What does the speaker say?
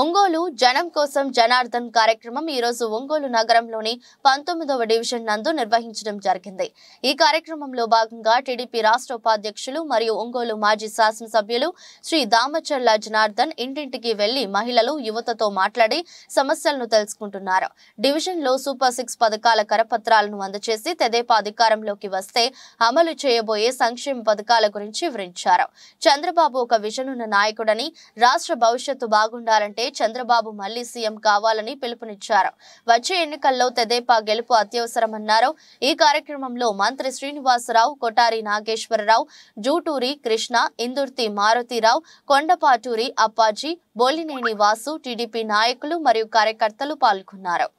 ఒంగోలు జనం కోసం జనార్దన్ కార్యక్రమం ఈరోజు ఒంగోలు నగరంలోని పంతొమ్మిదవ డివిజన్ నందు నిర్వహించడం జరిగింది ఈ కార్యక్రమంలో భాగంగా టీడీపీ రాష్ట్ర ఉపాధ్యక్షులు మరియు ఒంగోలు మాజీ శాసనసభ్యులు శ్రీ దామచర్ల జనార్దన్ ఇంటింటికి వెళ్లి మహిళలు యువతతో మాట్లాడి సమస్యలను తెలుసుకుంటున్నారు డివిజన్లో సూపర్ సిక్స్ పథకాల కరపత్రాలను అందజేసి తెదేపా అధికారంలోకి వస్తే అమలు చేయబోయే సంక్షేమ పథకాల గురించి వివరించారు చంద్రబాబు ఒక విజనున్న నాయకుడని రాష్ట్ర భవిష్యత్తు బాగుండాలంటే కంటే చంద్రబాబు మళ్లీ సీఎం కావాలని పిలుపునిచ్చారు వచ్చే ఎన్నికల్లో తెదేపా గెలుపు అత్యవసరమన్నారు ఈ కార్యక్రమంలో మంత్రి శ్రీనివాసరావు కొటారి నాగేశ్వరరావు జూటూరి కృష్ణ ఇందుర్తి మారుతీరావు కొండపాటూరి అప్పాజీ బోలినేని వాసు టీడీపీ నాయకులు మరియు కార్యకర్తలు పాల్గొన్నారు